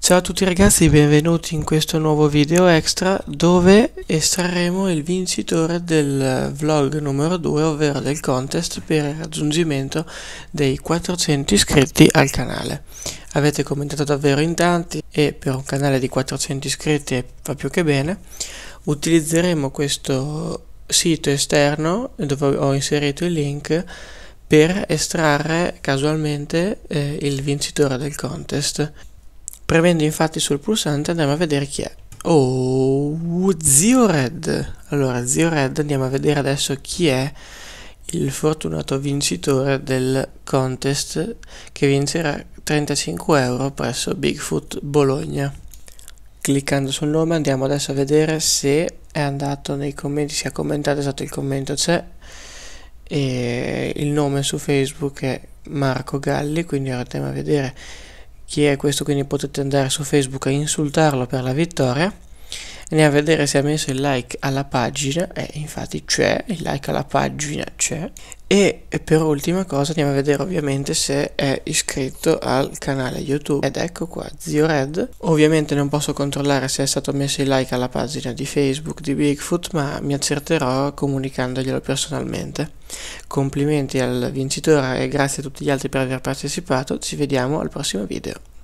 Ciao a tutti ragazzi, benvenuti in questo nuovo video extra dove estrarremo il vincitore del vlog numero 2, ovvero del contest per il raggiungimento dei 400 iscritti al canale. Avete commentato davvero in tanti e per un canale di 400 iscritti va più che bene. Utilizzeremo questo sito esterno dove ho inserito il link per estrarre casualmente eh, il vincitore del contest. Premendo infatti sul pulsante andiamo a vedere chi è. Oh, Zio Red. Allora, Zio Red, andiamo a vedere adesso chi è il fortunato vincitore del contest che vincerà 35 euro presso Bigfoot Bologna. Cliccando sul nome andiamo adesso a vedere se è andato nei commenti, se ha commentato, esatto il commento c'è e il nome su Facebook è Marco Galli, quindi ora andiamo a vedere chi è questo, quindi potete andare su Facebook a insultarlo per la vittoria andiamo a vedere se ha messo il like alla pagina e eh, infatti c'è il like alla pagina c'è e per ultima cosa andiamo a vedere ovviamente se è iscritto al canale YouTube ed ecco qua Zio Red. Ovviamente non posso controllare se è stato messo il like alla pagina di Facebook di Bigfoot ma mi accerterò comunicandoglielo personalmente. Complimenti al vincitore e grazie a tutti gli altri per aver partecipato, ci vediamo al prossimo video.